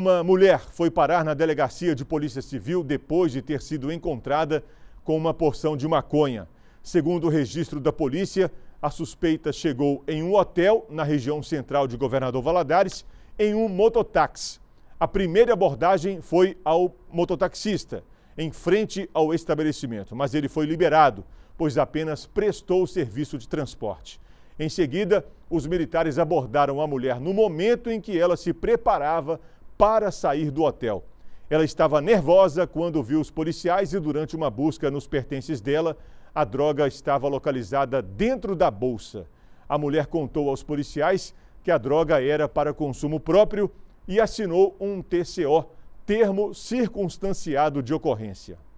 Uma mulher foi parar na delegacia de Polícia Civil depois de ter sido encontrada com uma porção de maconha. Segundo o registro da polícia, a suspeita chegou em um hotel na região central de Governador Valadares em um mototáxi. A primeira abordagem foi ao mototaxista, em frente ao estabelecimento, mas ele foi liberado, pois apenas prestou o serviço de transporte. Em seguida, os militares abordaram a mulher no momento em que ela se preparava para sair do hotel. Ela estava nervosa quando viu os policiais e, durante uma busca nos pertences dela, a droga estava localizada dentro da bolsa. A mulher contou aos policiais que a droga era para consumo próprio e assinou um TCO, termo circunstanciado de ocorrência.